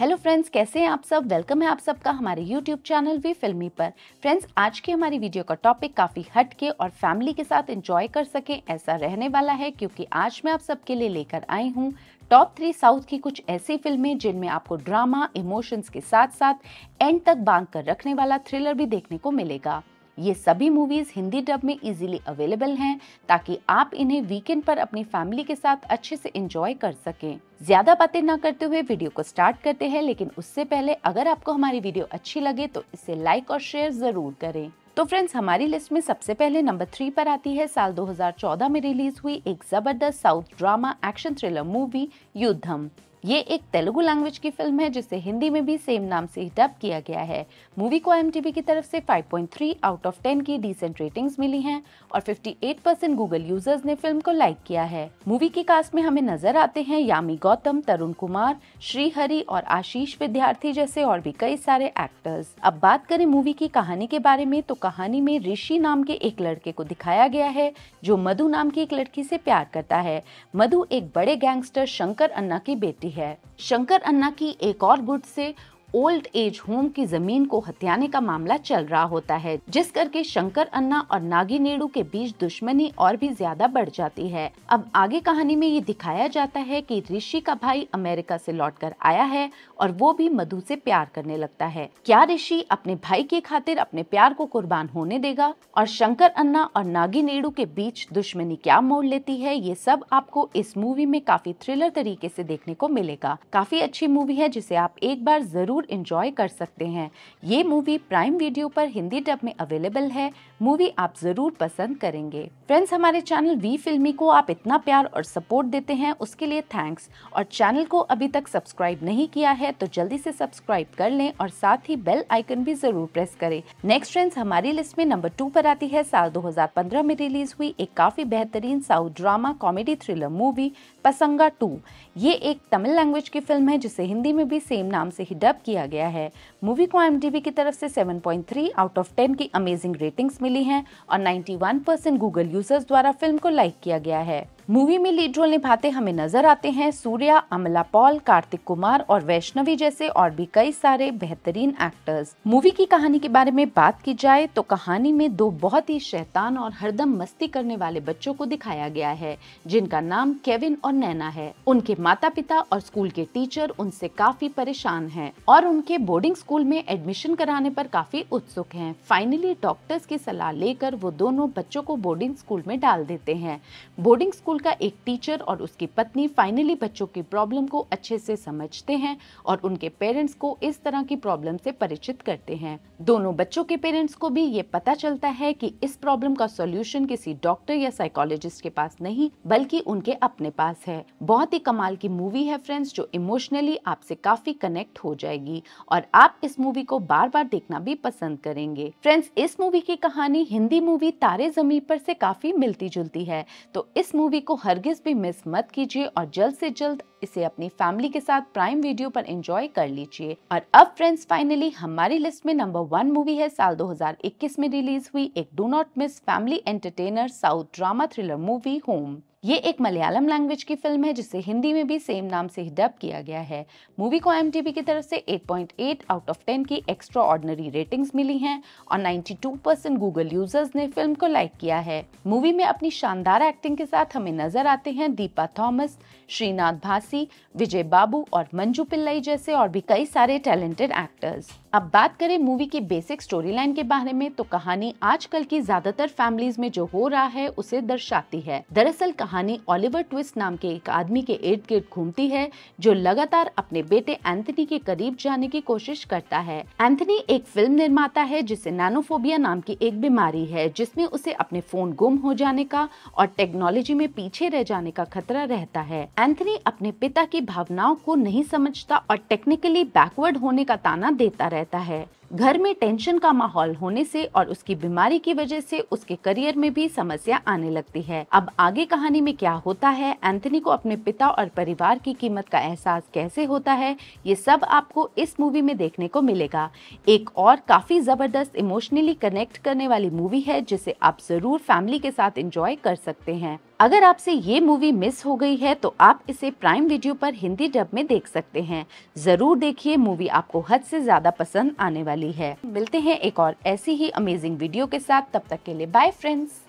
hello friends कैसे हैं आप सब वेलकम है आप सबका हमारे यूट्यूब चैनल वी फिल्मी पर फ्रेंड्स आज की हमारी वीडियो का टॉपिक काफ़ी हट के और फैमिली के साथ एंजॉय कर सके ऐसा रहने वाला है क्योंकि आज मैं आप सबके लिए लेकर आई हूँ टॉप थ्री साउथ की कुछ ऐसी फिल्में जिनमें आपको ड्रामा इमोशंस के साथ साथ एंड तक बांध कर रखने वाला थ्रिलर भी देखने को मिलेगा ये सभी मूवीज़ हिंदी डब में इजीली अवेलेबल हैं ताकि आप इन्हें वीकेंड पर अपनी फैमिली के साथ अच्छे से इंजॉय कर सकें ज्यादा बातें ना करते हुए वीडियो को स्टार्ट करते हैं लेकिन उससे पहले अगर आपको हमारी वीडियो अच्छी लगे तो इसे लाइक और शेयर ज़रूर करें तो फ्रेंड्स हमारी लिस्ट में सबसे पहले नंबर थ्री पर आती है साल 2014 में रिलीज हुई एक जबरदस्त south drama action thriller movie Yuddham ये एक तेलुगु लैंग्वेज की फिल्म है जिसे हिंदी में भी सेम नाम से डब किया गया है मूवी को एम की तरफ से 5.3 आउट ऑफ 10 की डिसेंट रेटिंग्स मिली हैं और 58 परसेंट गूगल यूजर्स ने फिल्म को लाइक किया है मूवी की कास्ट में हमें नजर आते हैं यामी गौतम तरुण कुमार श्रीहरि और आशीष विद्यार्थी जैसे और भी कई सारे एक्टर्स अब बात करें मूवी की कहानी के बारे में तो कहानी में ऋषि नाम के एक लड़के को दिखाया गया है जो मधु नाम की एक लड़की से प्यार करता है मधु एक बड़े गैंगस्टर शंकर अन्ना की बेटी है शंकर अन्ना की एक और गुट से ओल्ड एज होम की जमीन को हत्याने का मामला चल रहा होता है जिस करके शंकर अन्ना और नागी नेड़ू के बीच दुश्मनी और भी ज्यादा बढ़ जाती है अब आगे कहानी में ये दिखाया जाता है कि ऋषि का भाई अमेरिका से लौटकर आया है और वो भी मधु से प्यार करने लगता है क्या ऋषि अपने भाई की खातिर अपने प्यार को कुर्बान होने देगा और शंकर अन्ना और नागी नेड़ू के बीच दुश्मनी क्या मोड़ लेती है ये सब आपको इस मूवी में काफी थ्रिलर तरीके से देखने को मिलेगा काफी अच्छी मूवी है जिसे आप एक बार जरूर इंजॉय इन्जॉय कर सकते हैं ये मूवी प्राइम वीडियो पर हिंदी डब में अवेलेबल है मूवी आप ज़रूर पसंद करेंगे फ्रेंड्स हमारे चैनल वी फिल्मी को आप इतना प्यार और सपोर्ट देते हैं उसके लिए थैंक्स और चैनल को अभी तक सब्सक्राइब नहीं किया है तो जल्दी से सब्सक्राइब कर लें और साथ ही बेल आइकन भी ज़रूर प्रेस करें नेक्स्ट फ्रेंड्स हमारी लिस्ट में नंबर टू पर आती है साल 2015 में रिलीज हुई एक काफ़ी बेहतरीन south drama comedy thriller movie Pasanga two ये एक तमिल लैंग्वेज की फिल्म है जिसे हिंदी में भी सेम नाम से ही डब किया किया गया है मूवी को एम की तरफ से 7.3 आउट ऑफ 10 की अमेजिंग रेटिंग्स मिली हैं और 91 परसेंट गूगल यूजर्स द्वारा फिल्म को लाइक किया गया है मूवी में लीड रोल निभाते हमें नजर आते हैं सूर्या अमला पॉल कार्तिक कुमार और वैष्णवी जैसे और भी कई सारे बेहतरीन एक्टर्स मूवी की कहानी के बारे में बात की जाए तो कहानी में दो बहुत ही शैतान और हरदम मस्ती करने वाले बच्चों को दिखाया गया है जिनका नाम केविन और नैना है उनके माता पिता और स्कूल के टीचर उनसे काफी परेशान है और उनके बोर्डिंग स्कूल में एडमिशन कराने पर काफी उत्सुक है फाइनली डॉक्टर्स की सलाह लेकर वो दोनों बच्चों को बोर्डिंग स्कूल में डाल देते हैं बोर्डिंग स्कूल स्कूल का एक टीचर और उसकी पत्नी फाइनली बच्चों की प्रॉब्लम को अच्छे से समझते हैं और उनके पेरेंट्स को इस तरह की प्रॉब्लम से परिचित करते हैं दोनों बच्चों के पेरेंट्स को भी ये पता चलता है कि इस प्रॉब्लम का सोल्यूशन किसी डॉक्टर या साइकोलॉजिस्ट के पास नहीं बल्कि उनके अपने पास है बहुत ही कमाल की मूवी है फ्रेंड्स जो इमोशनली आपसे काफी कनेक्ट हो जाएगी और आप इस मूवी को बार बार देखना भी पसंद करेंगे फ्रेंड्स इस मूवी की कहानी हिंदी मूवी तारे जमीन पर से काफी मिलती जुलती है तो इस मूवी को हरगिज भी मिस मत कीजिए और जल्द से जल्द इसे अपनी फैमिली के साथ प्राइम वीडियो पर एंजॉय कर लीजिए और अब फ्रेंड्स फाइनली हमारी लिस्ट में नंबर वन मूवी है साल 2021 में रिलीज हुई एक do not miss family entertainer south drama thriller movie home ये एक मलयालम लैंग्वेज की फिल्म है जिसे हिंदी में भी सेम नाम से डब किया गया है मूवी को एम की तरफ से 8.8 आउट ऑफ 10 की एक्स्ट्रा ऑर्डनरी रेटिंग्स मिली हैं और 92 परसेंट गूगल यूजर्स ने फिल्म को लाइक किया है मूवी में अपनी शानदार एक्टिंग के साथ हमें नजर आते हैं दीपा थॉमस श्रीनाथ भासी विजय बाबू और मंजू पिल्लई जैसे और भी कई सारे टैलेंटेड एक्टर्स अब बात करें मूवी की बेसिक स्टोरी लाइन के बारे में तो कहानी आजकल की ज्यादातर फैमिलीज में जो हो रहा है उसे दर्शाती है दरअसल कहानी कहानी ओलिवर ट्विस्ट नाम के एक आदमी के इर्द गिर्द घूमती है जो लगातार अपने बेटे एंथनी के करीब जाने की कोशिश करता है एंथनी एक फिल्म निर्माता है जिसे नैनोफोबिया नाम की एक बीमारी है जिसमें उसे अपने फोन गुम हो जाने का और टेक्नोलॉजी में पीछे रह जाने का खतरा रहता है एंथनी अपने पिता की भावनाओं को नहीं समझता और टेक्निकली बैकवर्ड होने का ताना देता रहता है घर में टेंशन का माहौल होने से और उसकी बीमारी की वजह से उसके करियर में भी समस्या आने लगती है अब आगे कहानी में क्या होता है एंथनी को अपने पिता और परिवार की कीमत का एहसास कैसे होता है ये सब आपको इस मूवी में देखने को मिलेगा एक और काफी जबरदस्त इमोशनली कनेक्ट करने वाली मूवी है जिसे आप जरूर फैमिली के साथ इंजॉय कर सकते हैं अगर आपसे ये मूवी मिस हो गई है तो आप इसे प्राइम वीडियो पर हिंदी डब में देख सकते हैं ज़रूर देखिए मूवी आपको हद से ज़्यादा पसंद आने वाली है मिलते हैं एक और ऐसी ही अमेजिंग वीडियो के साथ तब तक के लिए बाय फ्रेंड्स